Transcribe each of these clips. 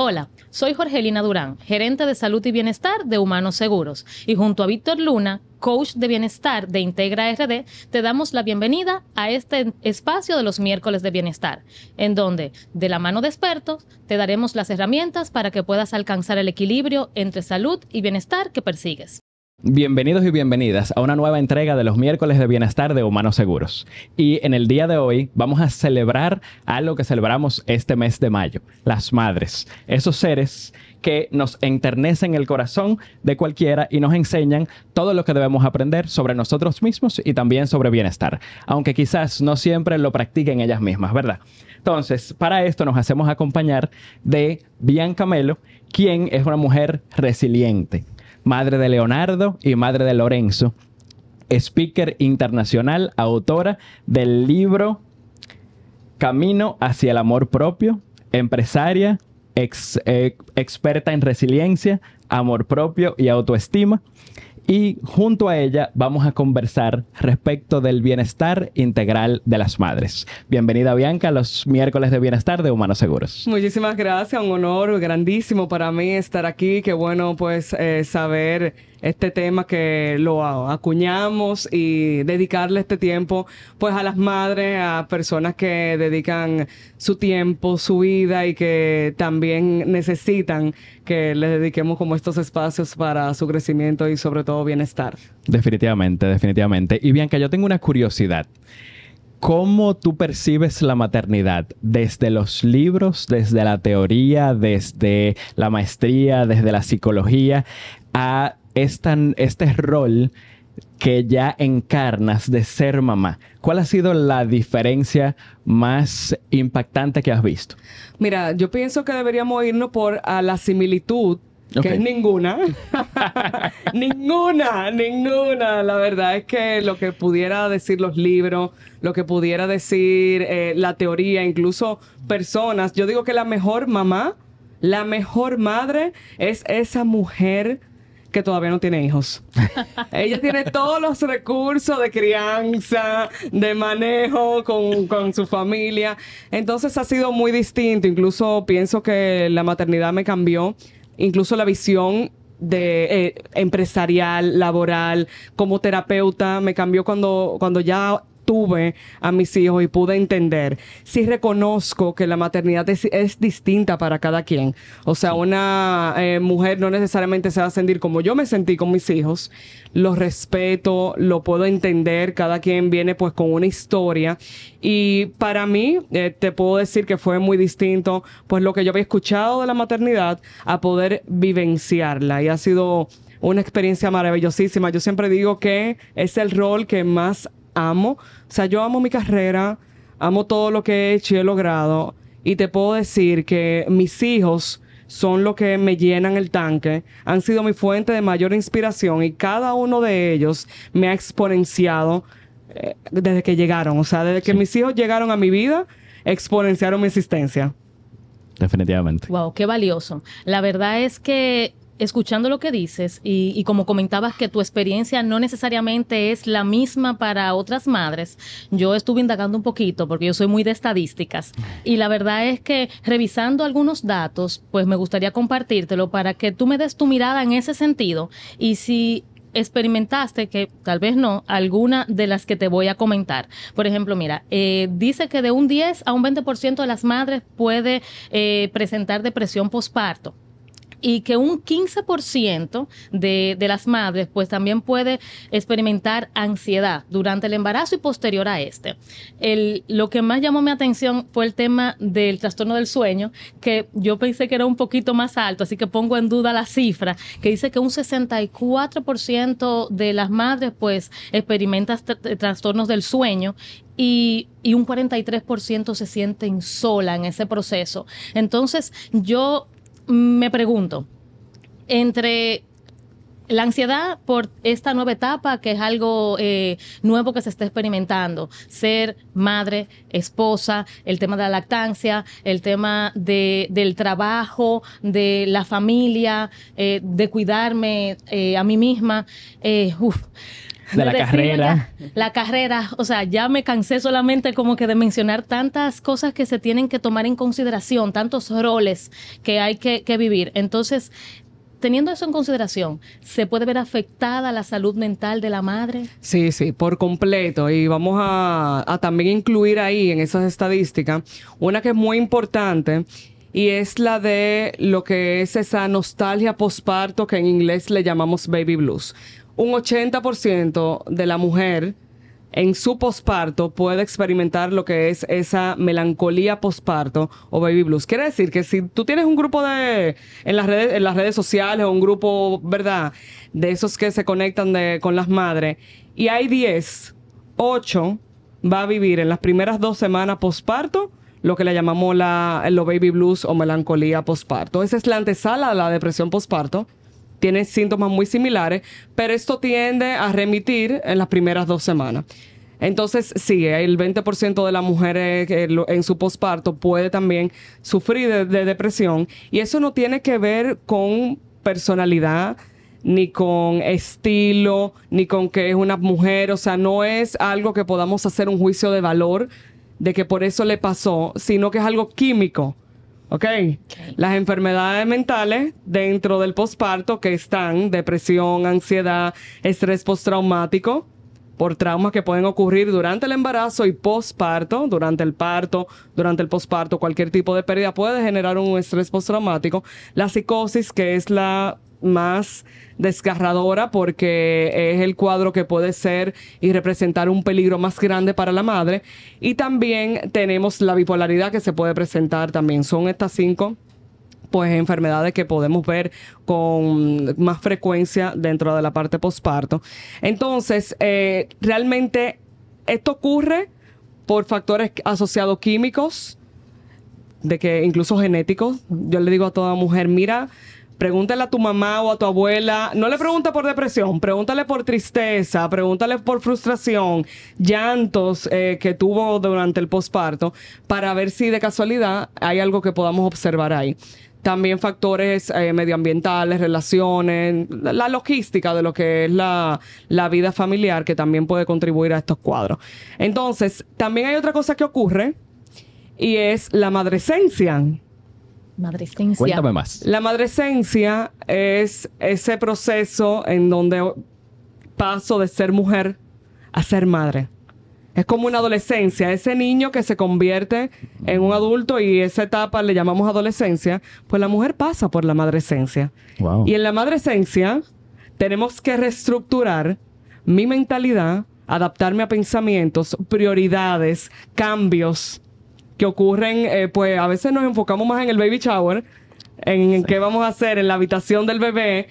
Hola, soy Jorgelina Durán, gerente de salud y bienestar de Humanos Seguros, y junto a Víctor Luna, coach de bienestar de Integra RD, te damos la bienvenida a este espacio de los miércoles de bienestar, en donde, de la mano de expertos, te daremos las herramientas para que puedas alcanzar el equilibrio entre salud y bienestar que persigues. Bienvenidos y bienvenidas a una nueva entrega de los miércoles de bienestar de Humanos Seguros. Y en el día de hoy vamos a celebrar algo que celebramos este mes de mayo, las madres, esos seres que nos enternecen el corazón de cualquiera y nos enseñan todo lo que debemos aprender sobre nosotros mismos y también sobre bienestar, aunque quizás no siempre lo practiquen ellas mismas, ¿verdad? Entonces, para esto nos hacemos acompañar de Bianca Melo, quien es una mujer resiliente, madre de Leonardo y madre de Lorenzo, speaker internacional, autora del libro Camino hacia el amor propio, empresaria, eh, experta en resiliencia, amor propio y autoestima y junto a ella vamos a conversar respecto del bienestar integral de las madres. Bienvenida Bianca a los miércoles de bienestar de Humanos Seguros. Muchísimas gracias, un honor grandísimo para mí estar aquí, qué bueno pues eh, saber este tema que lo acuñamos y dedicarle este tiempo pues a las madres, a personas que dedican su tiempo, su vida y que también necesitan que les dediquemos como estos espacios para su crecimiento y sobre todo bienestar. Definitivamente, definitivamente. Y Bianca, yo tengo una curiosidad. ¿Cómo tú percibes la maternidad? ¿Desde los libros, desde la teoría, desde la maestría, desde la psicología? A este rol que ya encarnas de ser mamá, ¿cuál ha sido la diferencia más impactante que has visto? Mira, yo pienso que deberíamos irnos por la similitud que es ninguna. ninguna, ninguna. La verdad es que lo que pudiera decir los libros, lo que pudiera decir eh, la teoría, incluso personas. Yo digo que la mejor mamá, la mejor madre es esa mujer que todavía no tiene hijos. Ella tiene todos los recursos de crianza, de manejo con, con, su familia. Entonces ha sido muy distinto. Incluso pienso que la maternidad me cambió. Incluso la visión de eh, empresarial, laboral, como terapeuta, me cambió cuando, cuando ya tuve a mis hijos y pude entender. Sí reconozco que la maternidad es, distinta para cada quien. O sea, una eh, mujer no necesariamente se va a sentir como yo me sentí con mis hijos. Los respeto, lo puedo entender. Cada quien viene pues con una historia. Y para mí, eh, te puedo decir que fue muy distinto pues lo que yo había escuchado de la maternidad a poder vivenciarla. Y ha sido una experiencia maravillosísima. Yo siempre digo que es el rol que más amo. O sea, yo amo mi carrera, amo todo lo que he hecho y he logrado. Y te puedo decir que mis hijos son lo que me llenan el tanque, han sido mi fuente de mayor inspiración y cada uno de ellos me ha exponenciado eh, desde que llegaron. O sea, desde que mis hijos llegaron a mi vida, exponenciaron mi existencia. Definitivamente. Wow, qué valioso. La verdad es que escuchando lo que dices y, como comentabas que tu experiencia no necesariamente es la misma para otras madres, yo estuve indagando un poquito porque yo soy muy de estadísticas y la verdad es que revisando algunos datos, pues me gustaría compartírtelo para que tú me des tu mirada en ese sentido y si experimentaste, que tal vez no, alguna de las que te voy a comentar. Por ejemplo, mira, eh, dice que de un 10 a un 20% de las madres puede eh, presentar depresión posparto y que un 15% de, las madres pues también puede experimentar ansiedad durante el embarazo y posterior a este. El, lo que más llamó mi atención fue el tema del trastorno del sueño, que yo pensé que era un poquito más alto, así que pongo en duda la cifra, que dice que un 64% de las madres pues experimentan eh, trastornos del sueño y, y, un 43% se sienten sola en ese proceso. Entonces, yo me pregunto, entre la ansiedad por esta nueva etapa, que es algo eh, nuevo que se está experimentando, ser madre, esposa, el tema de la lactancia, el tema de, del trabajo, de la familia, eh, de cuidarme eh, a mí misma. de, la carrera. la carrera, o sea, ya me cansé solamente como que de mencionar tantas cosas que se tienen que tomar en consideración, tantos roles que hay que, vivir. Entonces, teniendo eso en consideración, ¿se puede ver afectada la salud mental de la madre? Sí, sí, por completo. Y vamos a, a, también incluir ahí en esas estadísticas una que es muy importante. Y es la de lo que es esa nostalgia postparto que en inglés le llamamos baby blues un 80% de la mujer en su posparto puede experimentar lo que es esa melancolía posparto o baby blues. Quiere decir que si tú tienes un grupo de en las redes, en las redes sociales o un grupo, ¿verdad? De esos que se conectan con las madres y hay 10, 8 va a vivir en las primeras dos semanas posparto lo que le llamamos la, lo baby blues o melancolía posparto. Esa es la antesala a la depresión posparto tiene síntomas muy similares, pero esto tiende a remitir en las primeras dos semanas. Entonces, sí, el 20% de las mujeres en su posparto puede también sufrir de, depresión y eso no tiene que ver con personalidad ni con estilo, ni con que es una mujer, o sea, no es algo que podamos hacer un juicio de valor de que por eso le pasó, sino que es algo químico Okay. ok. Las enfermedades mentales dentro del posparto que están depresión, ansiedad, estrés postraumático por traumas que pueden ocurrir durante el embarazo y posparto, durante el parto, durante el posparto, cualquier tipo de pérdida puede generar un estrés postraumático. La psicosis, que es la más desgarradora porque es el cuadro que puede ser y representar un peligro más grande para la madre. Y también tenemos la bipolaridad que se puede presentar también. Son estas cinco pues enfermedades que podemos ver con más frecuencia dentro de la parte posparto. Entonces, eh, realmente esto ocurre por factores asociados químicos, de que incluso genéticos. Yo le digo a toda mujer, mira, Pregúntale a tu mamá o a tu abuela, no le pregunta por depresión, pregúntale por tristeza, pregúntale por frustración, llantos eh, que tuvo durante el posparto, para ver si de casualidad hay algo que podamos observar ahí también factores eh, medioambientales, relaciones, la, logística de lo que es la, la, vida familiar que también puede contribuir a estos cuadros. Entonces, también hay otra cosa que ocurre y es la madrecencia. Cuéntame más. La madrescencia es ese proceso en donde paso de ser mujer a ser madre. Es como una adolescencia, ese niño que se convierte en un adulto y esa etapa le llamamos adolescencia, pues la mujer pasa por la madresencia Y en la madresencia tenemos que reestructurar mi mentalidad, adaptarme a pensamientos, prioridades, cambios, que ocurren, eh, pues a veces nos enfocamos más en el baby shower, en, qué vamos a hacer en la habitación del bebé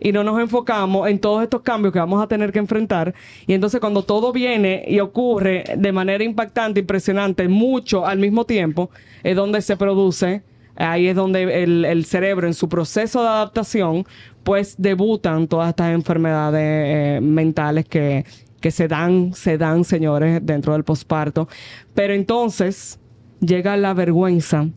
y no nos enfocamos en todos estos cambios que vamos a tener que enfrentar. Y entonces cuando todo viene y ocurre de manera impactante, impresionante, mucho al mismo tiempo, es donde se produce, ahí es donde el, cerebro en su proceso de adaptación, pues debutan todas estas enfermedades eh, mentales que, que se dan, se dan, señores, dentro del posparto. Pero entonces, llega la vergüenza.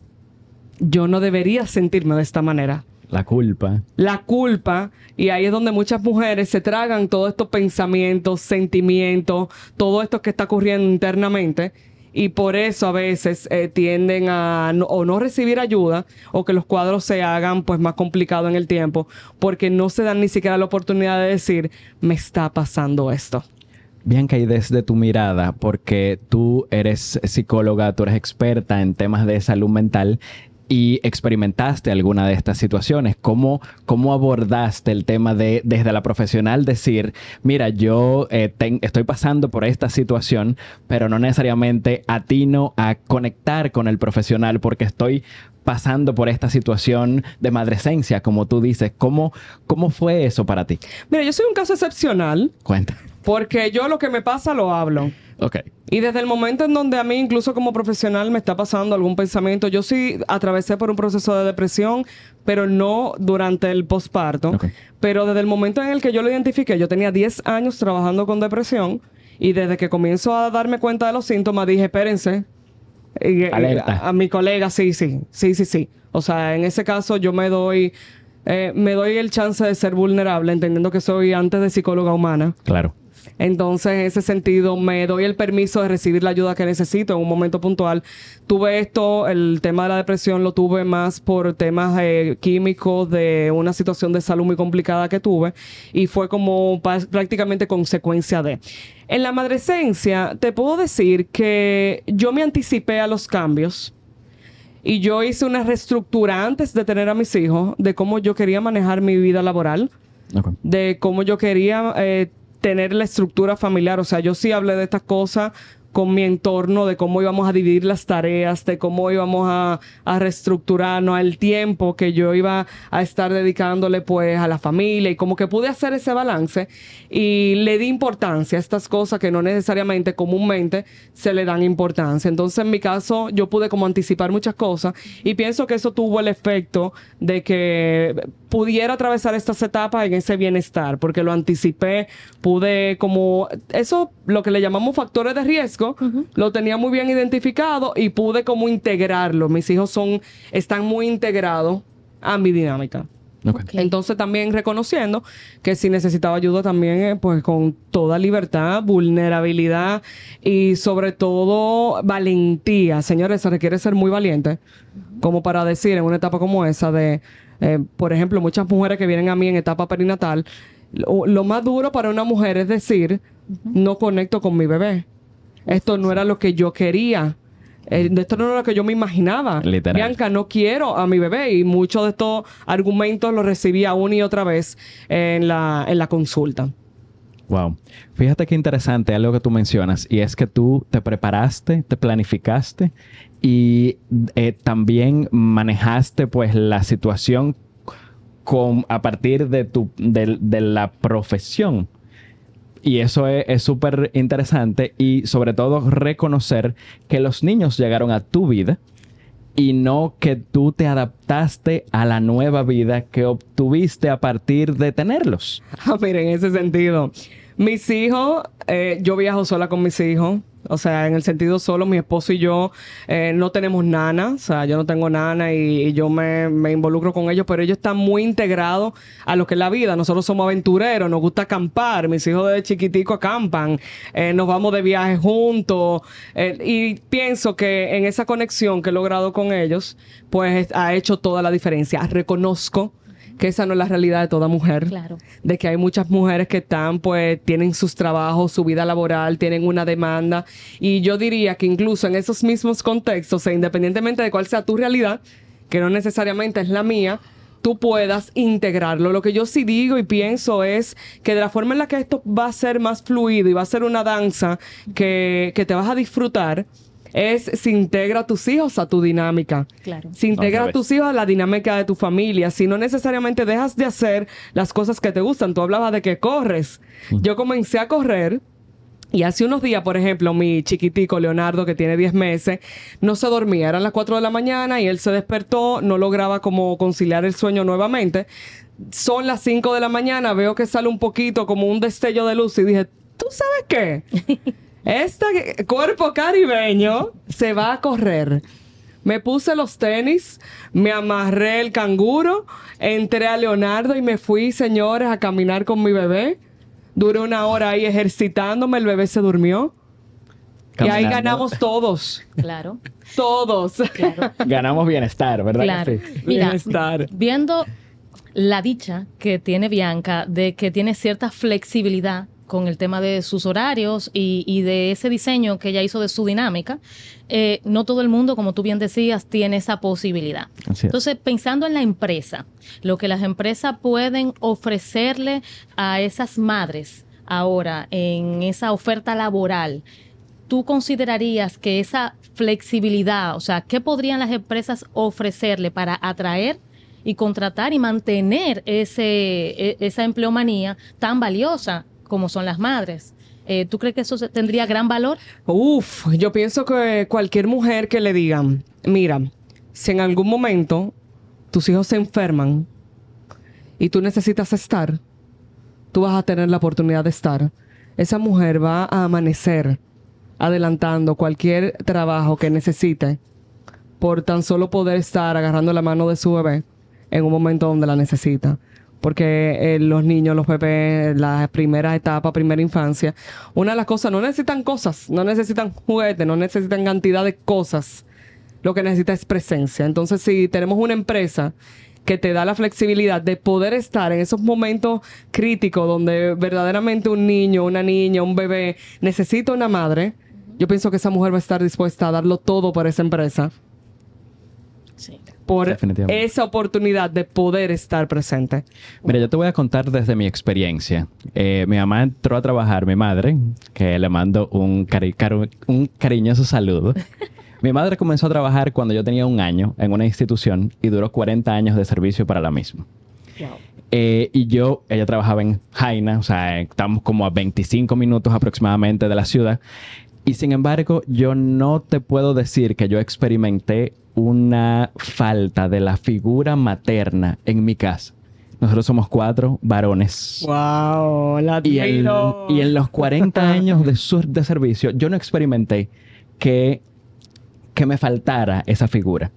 Yo no debería sentirme de esta manera. La culpa. La culpa. Y ahí es donde muchas mujeres se tragan todos estos pensamientos, sentimientos, todo esto que está ocurriendo internamente. Y por eso a veces eh, tienden a no, o no recibir ayuda o que los cuadros se hagan pues más complicados en el tiempo porque no se dan ni siquiera la oportunidad de decir, me está pasando esto. Bianca, y desde tu mirada, porque tú eres psicóloga, tú eres experta en temas de salud mental y experimentaste alguna de estas situaciones. ¿Cómo, cómo abordaste el tema de desde la profesional decir, mira, yo eh, estoy pasando por esta situación, pero no necesariamente atino a conectar con el profesional porque estoy pasando por esta situación de madresencia, como tú dices. ¿Cómo, cómo fue eso para ti? Mira, yo soy un caso excepcional. Cuenta. Porque yo lo que me pasa lo hablo. Y desde el momento en donde a mí, incluso como profesional, me está pasando algún pensamiento, yo sí atravesé por un proceso de depresión, pero no durante el posparto. Pero desde el momento en el que yo lo identifiqué, yo tenía 10 años trabajando con depresión y desde que comienzo a darme cuenta de los síntomas, dije, espérense. A, mi colega, sí, sí, sí, sí, sí. O sea, en ese caso yo me doy... Eh, me doy el chance de ser vulnerable, entendiendo que soy antes de psicóloga humana. Claro. Entonces, en ese sentido, me doy el permiso de recibir la ayuda que necesito en un momento puntual. Tuve esto, el tema de la depresión lo tuve más por temas eh, químicos de una situación de salud muy complicada que tuve y fue como prácticamente consecuencia de. En la madrecencia, te puedo decir que yo me anticipé a los cambios y yo hice una reestructura antes de tener a mis hijos de cómo yo quería manejar mi vida laboral, de cómo yo quería eh, tener la estructura familiar. O sea, yo sí hablé de estas cosas con mi entorno, de cómo íbamos a dividir las tareas, de cómo íbamos a, reestructurar reestructurarnos, al tiempo que yo iba a estar dedicándole pues a la familia y como que pude hacer ese balance y le di importancia a estas cosas que no necesariamente comúnmente se le dan importancia. Entonces en mi caso yo pude como anticipar muchas cosas y pienso que eso tuvo el efecto de que pudiera atravesar estas etapas en ese bienestar, porque lo anticipé, pude como, eso, lo que le llamamos factores de riesgo, lo tenía muy bien identificado y pude como integrarlo. Mis hijos son, están muy integrados a mi dinámica. Entonces también reconociendo que si necesitaba ayuda también, eh, pues con toda libertad, vulnerabilidad y sobre todo valentía. Señores, se requiere ser muy valiente como para decir en una etapa como esa de eh, por ejemplo, muchas mujeres que vienen a mí en etapa perinatal, lo, más duro para una mujer es decir, no conecto con mi bebé. Esto no era lo que yo quería. Eh, esto no era lo que yo me imaginaba. Bianca, no quiero a mi bebé. Y muchos de estos argumentos los recibí una y otra vez en la, en la consulta. Wow. Fíjate qué interesante algo que tú mencionas, y es que tú te preparaste, te planificaste y eh, también manejaste pues la situación con, a partir de, tu, de, la profesión. Y eso es súper interesante y sobre todo reconocer que los niños llegaron a tu vida y no que tú te adaptaste a la nueva vida que obtuviste a partir de tenerlos. Ah, en ese sentido, mis hijos, eh, yo viajo sola con mis hijos. O sea, en el sentido solo, mi esposo y yo eh, no tenemos nana, o sea, yo no tengo nana y, yo me, involucro con ellos, pero ellos están muy integrados a lo que es la vida. Nosotros somos aventureros, nos gusta acampar, mis hijos desde chiquitico acampan, eh, nos vamos de viaje juntos y pienso que en esa conexión que he logrado con ellos, pues ha hecho toda la diferencia. Reconozco que esa no es la realidad de toda mujer. Claro. De que hay muchas mujeres que están, pues, tienen sus trabajos, su vida laboral, tienen una demanda. Y yo diría que incluso en esos mismos contextos, e independientemente de cuál sea tu realidad, que no necesariamente es la mía, tú puedas integrarlo. Lo que yo sí digo y pienso es que de la forma en la que esto va a ser más fluido y va a ser una danza que, que te vas a disfrutar, es si integra a tus hijos a tu dinámica. Claro. Si integra a tus hijos a la dinámica de tu familia, si no necesariamente dejas de hacer las cosas que te gustan. Tú hablabas de que corres. Yo comencé a correr. Y hace unos días, por ejemplo, mi chiquitico Leonardo, que tiene 10 meses, no se dormía. Eran las 4 de la mañana y él se despertó, no lograba como conciliar el sueño nuevamente. Son las 5 de la mañana, veo que sale un poquito como un destello de luz y dije, ¿tú sabes qué? Este cuerpo caribeño se va a correr. Me puse los tenis, me amarré el canguro, entré a Leonardo y me fui, señores, a caminar con mi bebé. Duré una hora ahí ejercitándome, el bebé se durmió. Y ahí ganamos todos. Claro. Todos. Ganamos bienestar, ¿verdad? Claro. bienestar. Viendo la dicha que tiene Bianca de que tiene cierta flexibilidad con el tema de sus horarios y, de ese diseño que ella hizo de su dinámica, eh, no todo el mundo, como tú bien decías, tiene esa posibilidad. Entonces, pensando en la empresa, lo que las empresas pueden ofrecerle a esas madres ahora en esa oferta laboral, ¿tú considerarías que esa flexibilidad, o sea, qué podrían las empresas ofrecerle para atraer y contratar y mantener ese, e, esa empleomanía tan valiosa como son las madres. Eh, ¿Tú crees que eso tendría gran valor? Uf, yo pienso que cualquier mujer que le digan, mira, si en algún momento tus hijos se enferman y tú necesitas estar, tú vas a tener la oportunidad de estar. Esa mujer va a amanecer adelantando cualquier trabajo que necesite por tan solo poder estar agarrando la mano de su bebé en un momento donde la necesita porque eh, los niños, los bebés, la primera etapa, primera infancia, una de las cosas, no necesitan cosas, no necesitan juguetes, no necesitan cantidad de cosas, lo que necesita es presencia. Entonces, si tenemos una empresa que te da la flexibilidad de poder estar en esos momentos críticos donde verdaderamente un niño, una niña, un bebé necesita una madre, yo pienso que esa mujer va a estar dispuesta a darlo todo por esa empresa por esa oportunidad de poder estar presente. Mira, yo te voy a contar desde mi experiencia. Eh, mi mamá entró a trabajar, mi madre, que le mando un, cari un cariñoso saludo. mi madre comenzó a trabajar cuando yo tenía un año en una institución y duró 40 años de servicio para la misma. Eh, y yo, ella trabajaba en Jaina, o sea, estamos como a 25 minutos aproximadamente de la ciudad. Y sin embargo, yo no te puedo decir que yo experimenté una falta de la figura materna en mi casa. Nosotros somos cuatro varones. ¡Wow! Y, y, en los 40 años de, de servicio, yo no experimenté que, que me faltara esa figura.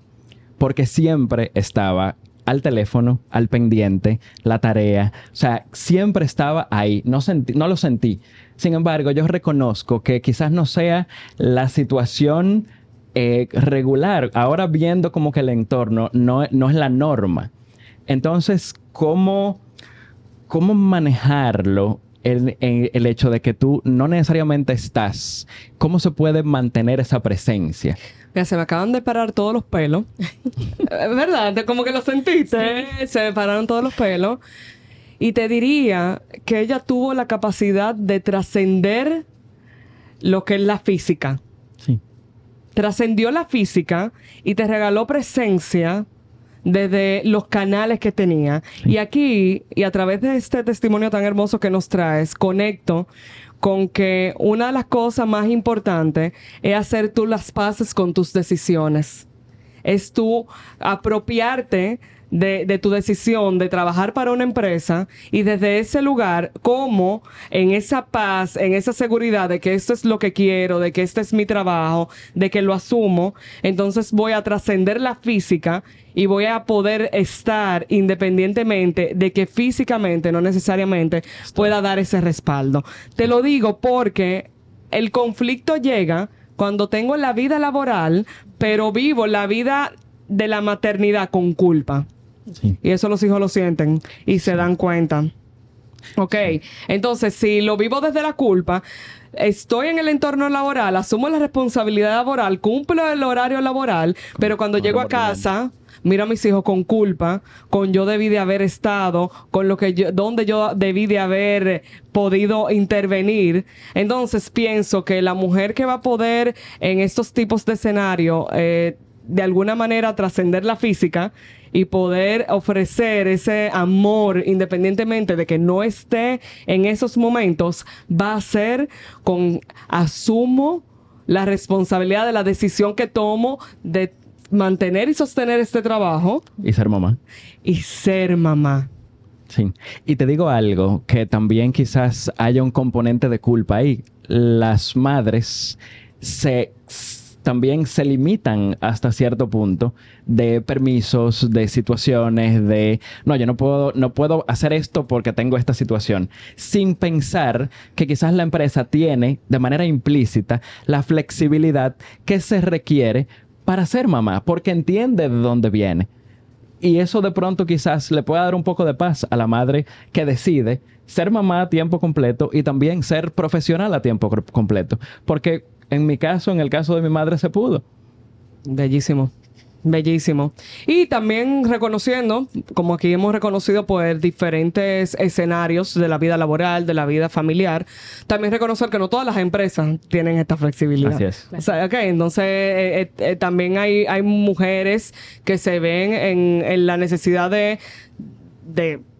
Porque siempre estaba al teléfono, al pendiente, la tarea. O sea, siempre estaba ahí. No, sentí, no lo sentí. Sin embargo, yo reconozco que quizás no sea la situación eh, regular, ahora viendo como que el entorno no, es la norma. Entonces, ¿cómo, cómo manejarlo el, el, hecho de que tú no necesariamente estás? ¿Cómo se puede mantener esa presencia? se me acaban de parar todos los pelos. ¿Verdad? Como que lo sentiste. Se me pararon todos los pelos. Y te diría que ella tuvo la capacidad de trascender lo que es la física trascendió la física y te regaló presencia desde los canales que tenía. Y aquí, y a través de este testimonio tan hermoso que nos traes, conecto con que una de las cosas más importantes es hacer tú las paces con tus decisiones. Es tú apropiarte de, tu decisión de trabajar para una empresa y desde ese lugar, como en esa paz, en esa seguridad de que esto es lo que quiero, de que este es mi trabajo, de que lo asumo, entonces voy a trascender la física y voy a poder estar independientemente de que físicamente no necesariamente pueda dar ese respaldo. Te lo digo porque el conflicto llega cuando tengo la vida laboral, pero vivo la vida de la maternidad con culpa. Y eso los hijos lo sienten y se dan cuenta. Ok, entonces si lo vivo desde la culpa, estoy en el entorno laboral, asumo la responsabilidad laboral, cumplo el horario laboral, pero cuando llego a casa, miro a mis hijos con culpa, con yo debí de haber estado, con lo que yo, donde yo debí de haber podido intervenir. Entonces pienso que la mujer que va a poder en estos tipos de escenario, eh, de alguna manera trascender la física y poder ofrecer ese amor independientemente de que no esté en esos momentos, va a ser con asumo la responsabilidad de la decisión que tomo de mantener y sostener este trabajo. Y ser mamá. Y ser mamá. Sí. Y te digo algo, que también quizás haya un componente de culpa ahí. Las madres se también se limitan hasta cierto punto de permisos, de situaciones, de no, yo no puedo, no puedo hacer esto porque tengo esta situación, sin pensar que quizás la empresa tiene de manera implícita la flexibilidad que se requiere para ser mamá, porque entiende de dónde viene. Y eso de pronto quizás le pueda dar un poco de paz a la madre que decide ser mamá a tiempo completo y también ser profesional a tiempo completo. Porque en mi caso, en el caso de mi madre, se pudo. Bellísimo. Bellísimo. Y también reconociendo, como aquí hemos reconocido por pues, diferentes escenarios de la vida laboral, de la vida familiar, también reconocer que no todas las empresas tienen esta flexibilidad. Así es. O sea, entonces eh, eh, eh, también hay, hay mujeres que se ven en, la necesidad de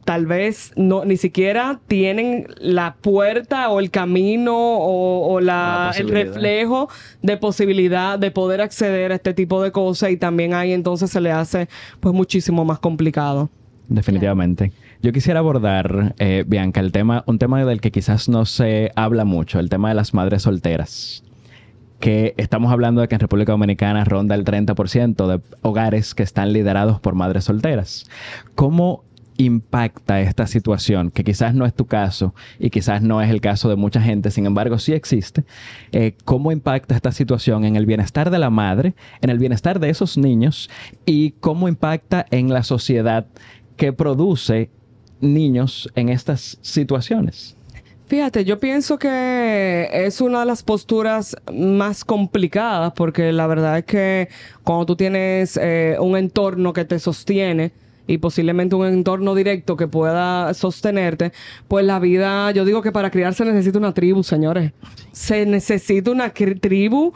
tal vez no ni siquiera tienen la puerta o el camino o, la, el reflejo de posibilidad de poder acceder a este tipo de cosas y también ahí entonces se le hace pues muchísimo más complicado. Definitivamente. Yo quisiera abordar, eh, Bianca, el tema, un tema del que quizás no se habla mucho, el tema de las madres solteras que estamos hablando de que en República Dominicana ronda el 30% de hogares que están liderados por madres solteras. ¿Cómo impacta esta situación, que quizás no es tu caso y quizás no es el caso de mucha gente, sin embargo sí existe, eh, cómo impacta esta situación en el bienestar de la madre, en el bienestar de esos niños y cómo impacta en la sociedad que produce niños en estas situaciones. Fíjate, yo pienso que es una de las posturas más complicadas porque la verdad es que cuando tú tienes eh, un entorno que te sostiene, y posiblemente un entorno directo que pueda sostenerte, pues la vida, yo digo que para criar se necesita una tribu, señores. Se necesita una tribu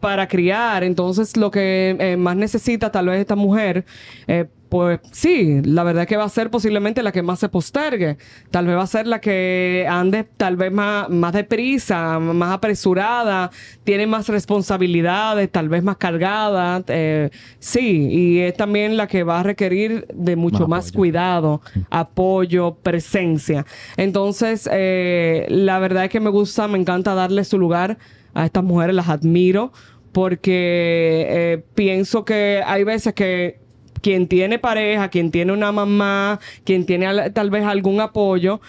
para criar. Entonces, lo que eh, más necesita tal vez esta mujer eh, pues sí, la verdad es que va a ser posiblemente la que más se postergue. Tal vez va a ser la que ande tal vez más, más deprisa, más apresurada, tiene más responsabilidades, tal vez más cargada. Eh, sí, y es también la que va a requerir de mucho más, cuidado, apoyo, presencia. Entonces, eh, la verdad es que me gusta, me encanta darle su lugar a estas mujeres, las admiro porque eh, pienso que hay veces que quien tiene pareja, quien tiene una mamá, quien tiene tal vez algún apoyo,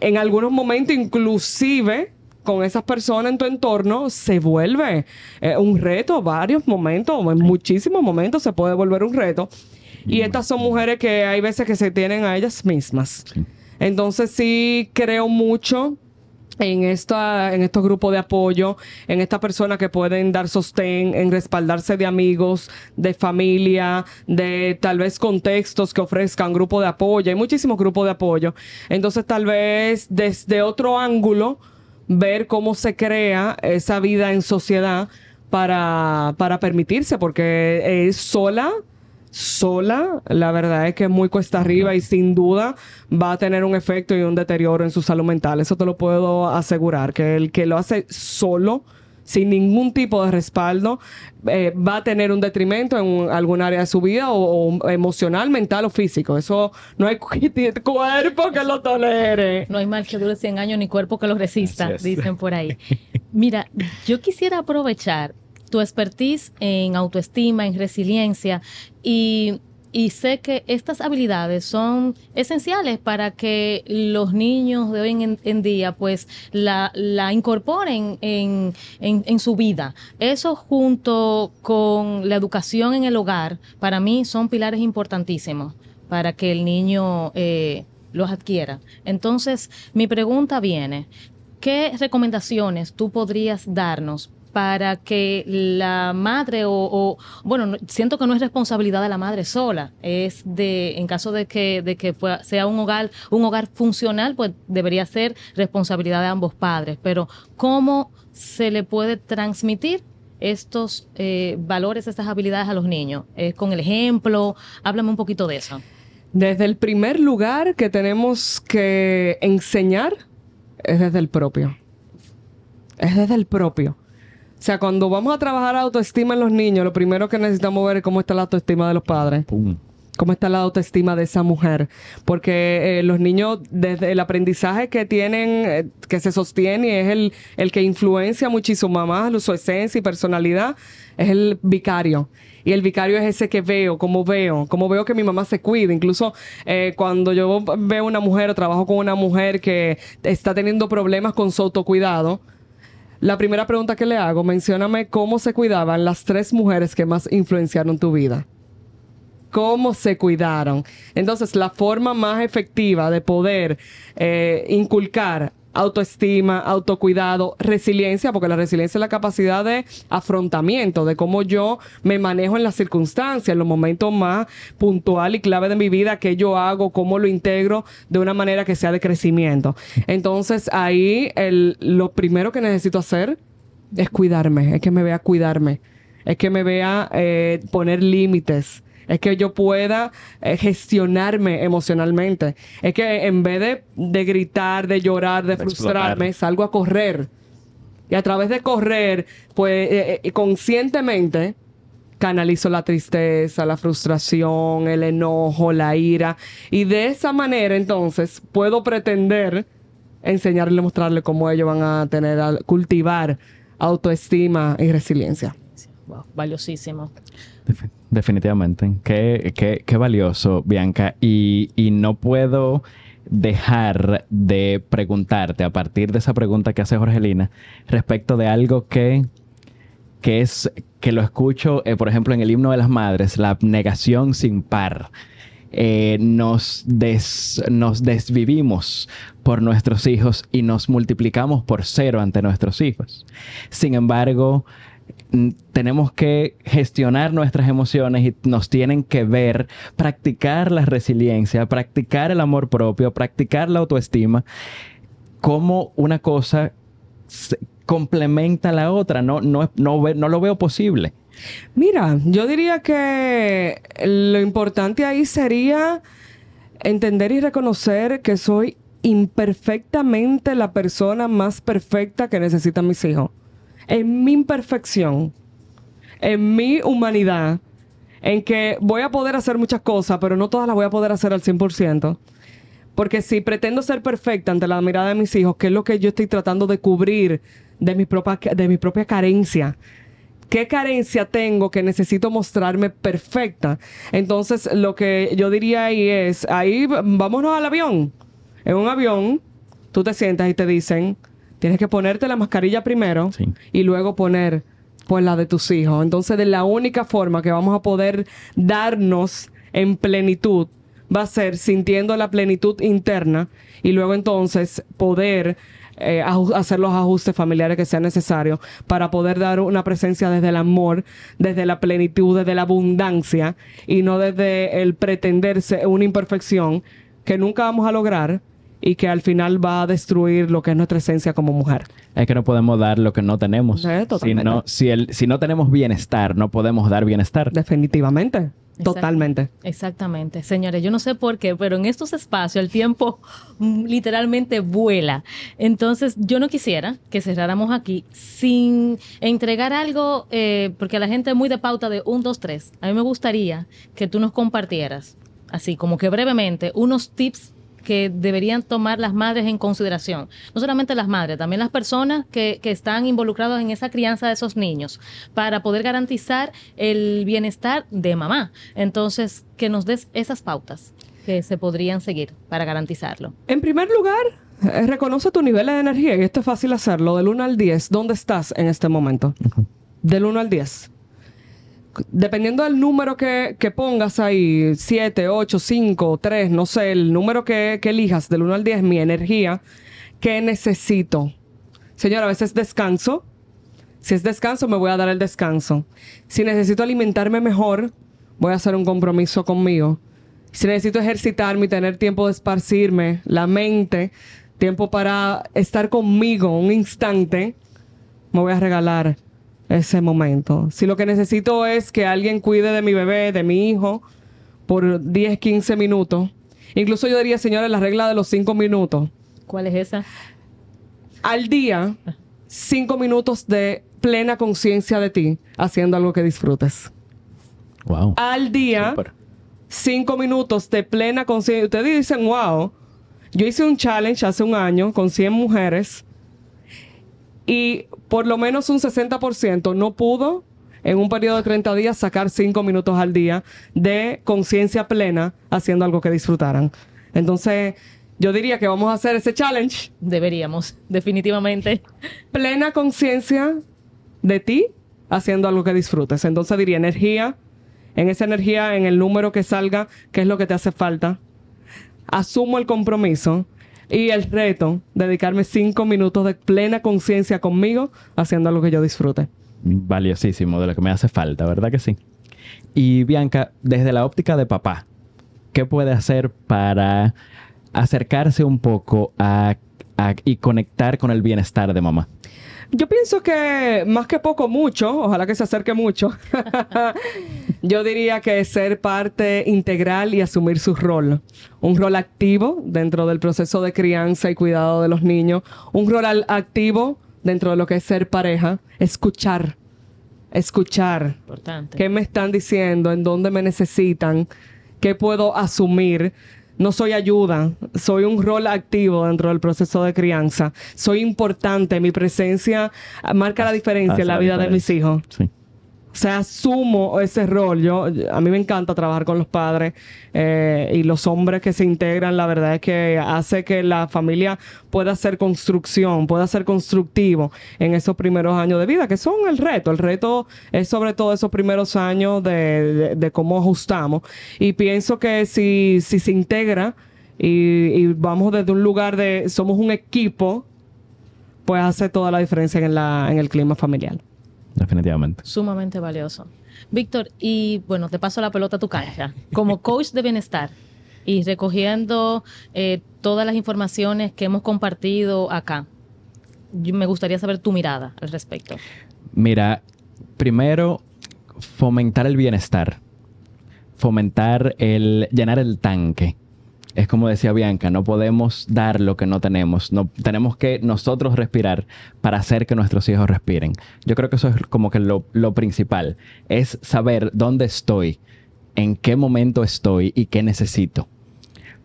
en algunos momentos inclusive con esas personas en tu entorno se vuelve eh, un reto, varios momentos, en muchísimos momentos se puede volver un reto. Y estas son mujeres que hay veces que se tienen a ellas mismas. Entonces sí creo mucho en, esta, en estos grupos de apoyo, en esta persona que pueden dar sostén, en respaldarse de amigos, de familia, de tal vez contextos que ofrezcan grupo de apoyo. Hay muchísimos grupos de apoyo. Entonces, tal vez desde otro ángulo, ver cómo se crea esa vida en sociedad para, para permitirse, porque es sola sola, la verdad es que es muy cuesta arriba y sin duda va a tener un efecto y un deterioro en su salud mental. Eso te lo puedo asegurar, que el que lo hace solo, sin ningún tipo de respaldo, eh, va a tener un detrimento en algún área de su vida, o, emocional, mental o físico. Eso no hay cuerpo que lo tolere. No hay mal que dure 100 años ni cuerpo que lo resista, dicen por ahí. Mira, yo quisiera aprovechar tu expertise en autoestima, en resiliencia y, sé que estas habilidades son esenciales para que los niños de hoy en, día pues la, incorporen en, su vida. Eso junto con la educación en el hogar para mí son pilares importantísimos para que el niño eh, los adquiera. Entonces mi pregunta viene, ¿qué recomendaciones tú podrías darnos para que la madre o, bueno, siento que no es responsabilidad de la madre sola, es de en caso de que sea un hogar un hogar funcional, pues debería ser responsabilidad de ambos padres, pero cómo se le puede transmitir estos eh, valores, estas habilidades a los niños, es con el ejemplo, háblame un poquito de eso. Desde el primer lugar que tenemos que enseñar es desde el propio. Es desde el propio. O sea, cuando vamos a trabajar autoestima en los niños, lo primero que necesitamos ver es cómo está la autoestima de los padres. cómo está la autoestima de esa mujer, porque eh, los niños desde el aprendizaje que tienen, eh, que se sostiene, y es el, el que influencia muchísimo mamá, su esencia y personalidad, es el vicario. Y el vicario es ese que veo, cómo veo, cómo veo que mi mamá se cuida. Incluso eh, cuando yo veo una mujer o trabajo con una mujer que está teniendo problemas con su autocuidado, la primera pregunta que le hago, mencioname cómo se cuidaban las tres mujeres que más influenciaron tu vida. Cómo se cuidaron. Entonces, la forma más efectiva de poder eh, inculcar autoestima, autocuidado, resiliencia, porque la resiliencia es la capacidad de afrontamiento, de cómo yo me manejo en las circunstancias, en los momentos más puntual y clave de mi vida, qué yo hago, cómo lo integro de una manera que sea de crecimiento. Entonces ahí el, lo primero que necesito hacer es cuidarme, es que me vea cuidarme, es que me vea eh, poner límites es que yo pueda eh, gestionarme emocionalmente. Es que en vez de, gritar, de llorar, de, frustrarme, salgo a correr. Y a través de correr, pues eh, eh, conscientemente canalizo la tristeza, la frustración, el enojo, la ira. Y de esa manera entonces puedo pretender enseñarle, mostrarle cómo ellos van a tener, a cultivar autoestima y resiliencia. Valiosísimo. valiosísimo. Definitivamente. Qué, qué, qué valioso, Bianca. Y, y no puedo dejar de preguntarte a partir de esa pregunta que hace Jorgelina respecto de algo que, que es que lo escucho, eh, por ejemplo, en el himno de las madres, la negación sin par. Eh, nos, nos desvivimos por nuestros hijos y nos multiplicamos por cero ante nuestros hijos. Sin embargo, Mm, tenemos que gestionar nuestras emociones y nos tienen que ver practicar la resiliencia, practicar el amor propio, practicar la autoestima, ¿cómo una cosa complementa a la otra, no, no, no, no lo veo posible. Mira, yo diría que lo importante ahí sería entender y reconocer que soy imperfectamente la persona más perfecta que necesitan mis hijos en mi imperfección, en mi humanidad, en que voy a poder hacer muchas cosas, pero no todas las voy a poder hacer al 100%. Porque si pretendo ser perfecta ante la mirada de mis hijos, ¿qué es lo que yo estoy tratando de cubrir de mi propia, de mi propia carencia, ¿qué carencia tengo que necesito mostrarme perfecta? Entonces, lo que yo diría ahí es, ahí vámonos al avión. En un avión, tú te sientas y te dicen, Tienes que ponerte la mascarilla primero y luego poner pues la de tus hijos. Entonces, de la única forma que vamos a poder darnos en plenitud va a ser sintiendo la plenitud interna y luego entonces poder eh, hacer los ajustes familiares que sean necesarios para poder dar una presencia desde el amor, desde la plenitud, desde la abundancia y no desde el pretenderse una imperfección que nunca vamos a lograr, y que al final va a destruir lo que es nuestra esencia como mujer. Es que no podemos dar lo que no tenemos. Eh, si, no, si, el, si no tenemos bienestar, no podemos dar bienestar. Definitivamente. Totalmente. Exactamente. Señores, yo no sé por qué, pero en estos espacios el tiempo literalmente vuela. Entonces, yo no quisiera que cerráramos aquí sin entregar algo, eh, porque la gente es muy de pauta de un, dos, tres. A mí me gustaría que tú nos compartieras, así como que brevemente, unos tips que deberían tomar las madres en consideración. No solamente las madres, también las personas que, están involucradas en esa crianza de esos niños para poder garantizar el bienestar de mamá. Entonces, que nos des esas pautas que se podrían seguir para garantizarlo. En primer lugar, eh, reconoce tu nivel de energía, y esto es fácil hacerlo, del 1 al 10, ¿dónde estás en este momento? Del 1 al 10 dependiendo del número que, pongas ahí, 7, 8, 5, 3, no sé, el número que, elijas del 1 al 10, mi energía, ¿qué necesito? Señora, a veces descanso. Si es descanso, me voy a dar el descanso. Si necesito alimentarme mejor, voy a hacer un compromiso conmigo. Si necesito ejercitarme y tener tiempo de esparcirme, la mente, tiempo para estar conmigo un instante, me voy a regalar ese momento. Si lo que necesito es que alguien cuide de mi bebé, de mi hijo, por 10, 15 minutos, incluso yo diría, señores, la regla de los 5 minutos. ¿Cuál es esa? Al día, 5 minutos de plena conciencia de ti, haciendo algo que disfrutes. Wow. Al día, 5 minutos de plena conciencia. Ustedes dicen, wow. Yo hice un challenge hace un año con 100 mujeres y por lo menos un 60% no pudo en un periodo de 30 días sacar 5 minutos al día de conciencia plena haciendo algo que disfrutaran. Entonces, yo diría que vamos a hacer ese challenge. Deberíamos, definitivamente. Plena conciencia de ti haciendo algo que disfrutes. Entonces diría energía, en esa energía, en el número que salga, que es lo que te hace falta. Asumo el compromiso y el reto, dedicarme cinco minutos de plena conciencia conmigo haciendo lo que yo disfrute. Valiosísimo, de lo que me hace falta, ¿verdad que sí? Y Bianca, desde la óptica de papá, ¿qué puede hacer para acercarse un poco y conectar con el bienestar de mamá? Yo pienso que más que poco, mucho, ojalá que se acerque mucho. Yo diría que ser parte integral y asumir su rol. Un rol activo dentro del proceso de crianza y cuidado de los niños. Un rol activo dentro de lo que es ser pareja. Escuchar. Escuchar. ¿Qué me están diciendo? ¿En dónde me necesitan? ¿Qué puedo asumir? no soy ayuda, soy un rol activo dentro del proceso de crianza, soy importante, mi presencia marca la diferencia en la vida de mis hijos se asumo ese rol. Yo, a mí me encanta trabajar con los padres eh, y los hombres que se integran. La verdad es que hace que la familia pueda hacer construcción, pueda ser constructivo en esos primeros años de vida, que son el reto. El reto es sobre todo esos primeros años de, cómo ajustamos. Y pienso que si, si se integra y, y vamos desde un lugar de somos un equipo, pues hace toda la diferencia en, la, en el clima familiar definitivamente. Sumamente valioso. Víctor, y bueno, te paso la pelota a tu cancha. Como coach de bienestar y recogiendo eh, todas las informaciones que hemos compartido acá, me gustaría saber tu mirada al respecto. Mira, primero, fomentar el bienestar, fomentar el llenar el tanque es como decía Bianca, no podemos dar lo que no tenemos. No, tenemos que nosotros respirar para hacer que nuestros hijos respiren. Yo creo que eso es como que lo, principal, es saber dónde estoy, en qué momento estoy y qué necesito.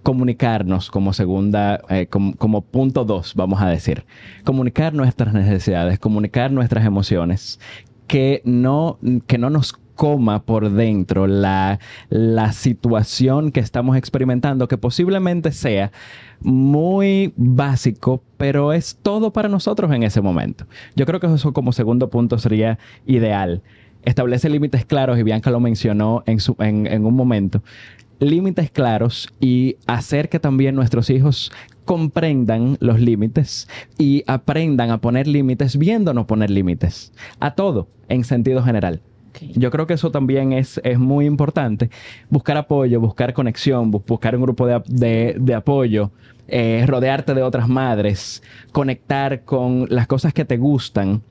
Comunicarnos como segunda, eh, como, punto dos, vamos a decir. Comunicar nuestras necesidades, comunicar nuestras emociones, que no, que no nos coma por dentro la, situación que estamos experimentando, que posiblemente sea muy básico, pero es todo para nosotros en ese momento. Yo creo que eso como segundo punto sería ideal. Establece límites claros y Bianca lo mencionó en, en un momento límites claros y hacer que también nuestros hijos comprendan los límites y aprendan a poner límites viéndonos poner límites a todo en sentido general. Yo creo que eso también es, es muy importante. Buscar apoyo, buscar conexión, buscar un grupo de, apoyo, eh, rodearte de otras madres, conectar con las cosas que te gustan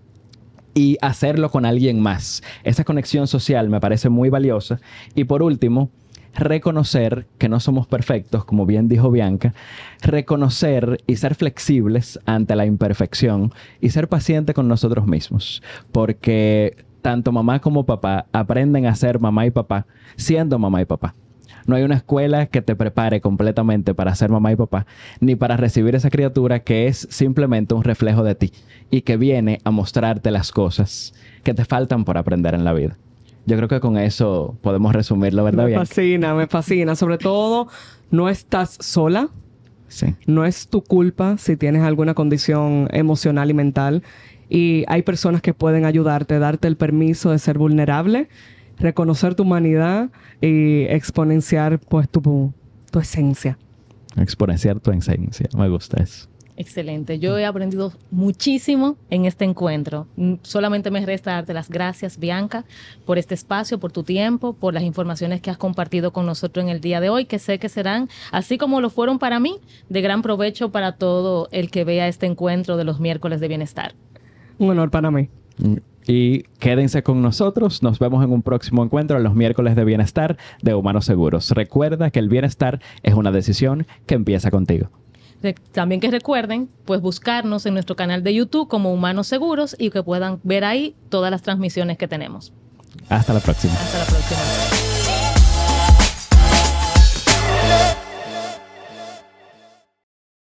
y hacerlo con alguien más. Esa conexión social me parece muy valiosa. Y por último, reconocer que no somos perfectos, como bien dijo Bianca, reconocer y ser flexibles ante la imperfección y ser pacientes con nosotros mismos, porque tanto mamá como papá aprenden a ser mamá y papá siendo mamá y papá. No hay una escuela que te prepare completamente para ser mamá y papá, ni para recibir esa criatura que es simplemente un reflejo de ti y que viene a mostrarte las cosas que te faltan por aprender en la vida. Yo creo que con eso podemos resumirlo, ¿verdad? Me fascina, me fascina. Sobre todo, no estás sola. Sí. No es tu culpa si tienes alguna condición emocional y mental y hay personas que pueden ayudarte, darte el permiso de ser vulnerable, reconocer tu humanidad y exponenciar pues tu, tu esencia. Exponenciar tu esencia, me gusta eso. Excelente. Yo he aprendido muchísimo en este encuentro. Mm, solamente me resta darte las gracias, Bianca, por este espacio, por tu tiempo, por las informaciones que has compartido con nosotros en el día de hoy, que sé que serán, así como lo fueron para mí, de gran provecho para todo el que vea este encuentro de los miércoles de bienestar. Un honor para mí. Y quédense con nosotros. Nos vemos en un próximo encuentro los miércoles de bienestar de Humanos Seguros. Recuerda que el bienestar es una decisión que empieza contigo. También que recuerden, pues buscarnos en nuestro canal de YouTube como Humanos Seguros y que puedan ver ahí todas las transmisiones que tenemos. Hasta la próxima.